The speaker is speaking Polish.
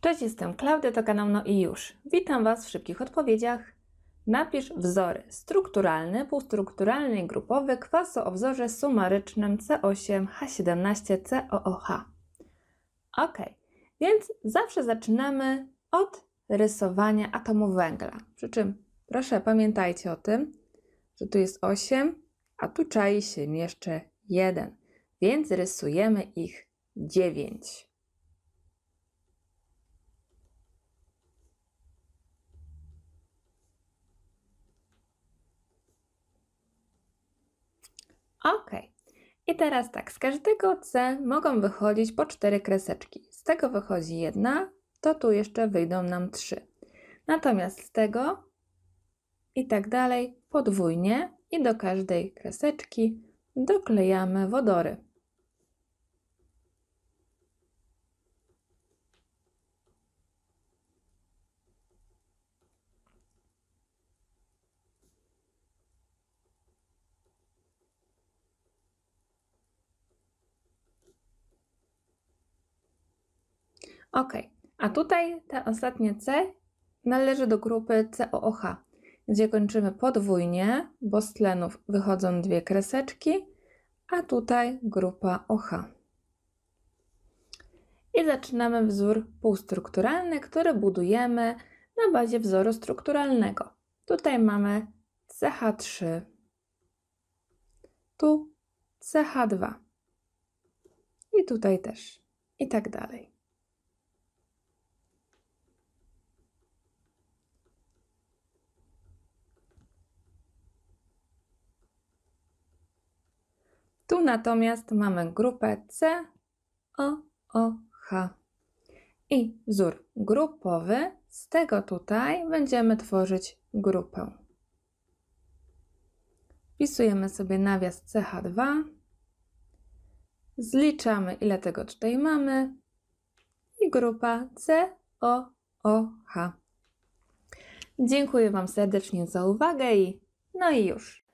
Cześć, jestem Klaudia, to kanał No i już. Witam Was w szybkich odpowiedziach. Napisz wzory strukturalny, półstrukturalny i grupowy kwaso o wzorze sumarycznym C8H17 COOH. Ok, więc zawsze zaczynamy od rysowania atomu węgla. Przy czym proszę pamiętajcie o tym, że tu jest 8, a tu czai się jeszcze 1, więc rysujemy ich 9. Ok. I teraz tak, z każdego C mogą wychodzić po cztery kreseczki. Z tego wychodzi jedna, to tu jeszcze wyjdą nam trzy. Natomiast z tego i tak dalej podwójnie i do każdej kreseczki doklejamy wodory. Ok, a tutaj ta ostatnia C należy do grupy COOH, gdzie kończymy podwójnie, bo z tlenów wychodzą dwie kreseczki, a tutaj grupa OH. I zaczynamy wzór półstrukturalny, który budujemy na bazie wzoru strukturalnego. Tutaj mamy CH3, tu CH2 i tutaj też i tak dalej. Tu natomiast mamy grupę C, O, O, H. I wzór grupowy, z tego tutaj będziemy tworzyć grupę. Wpisujemy sobie nawias CH2, zliczamy ile tego tutaj mamy i grupa C, O, O, H. Dziękuję Wam serdecznie za uwagę i no i już.